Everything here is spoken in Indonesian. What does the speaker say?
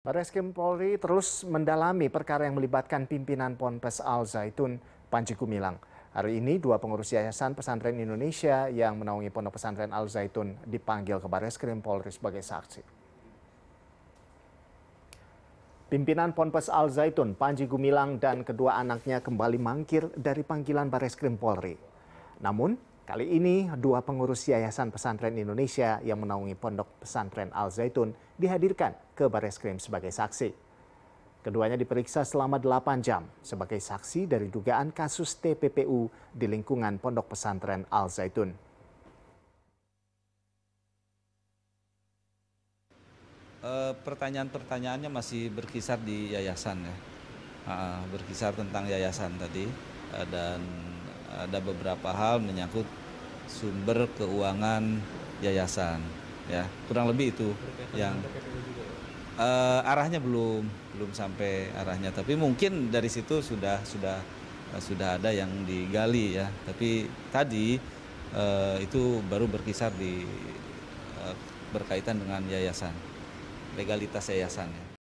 Bareskrim Polri terus mendalami perkara yang melibatkan pimpinan Ponpes Al Zaitun Panji Gumilang. Hari ini dua pengurus Yayasan Pesantren Indonesia yang menaungi Pondok Pesantren Al Zaitun dipanggil ke Bareskrim Polri sebagai saksi. Pimpinan Ponpes Al Zaitun Panji Gumilang dan kedua anaknya kembali mangkir dari panggilan Bareskrim Polri. Namun, Kali ini, dua pengurus Yayasan Pesantren Indonesia yang menaungi Pondok Pesantren Al Zaitun dihadirkan ke Baris Krim sebagai saksi. Keduanya diperiksa selama 8 jam sebagai saksi dari dugaan kasus TPPU di lingkungan Pondok Pesantren Al Zaitun. Eh, pertanyaan-pertanyaannya masih berkisar di yayasan ya, ah, berkisar tentang yayasan tadi eh, dan ada beberapa hal menyangkut sumber keuangan yayasan ya kurang lebih itu Berkaitan yang uh, arahnya belum belum sampai arahnya tapi mungkin dari situ sudah sudah uh, sudah ada yang digali ya tapi tadi uh, itu baru berkisar di uh, berkaitan dengan yayasan legalitas yayasan ya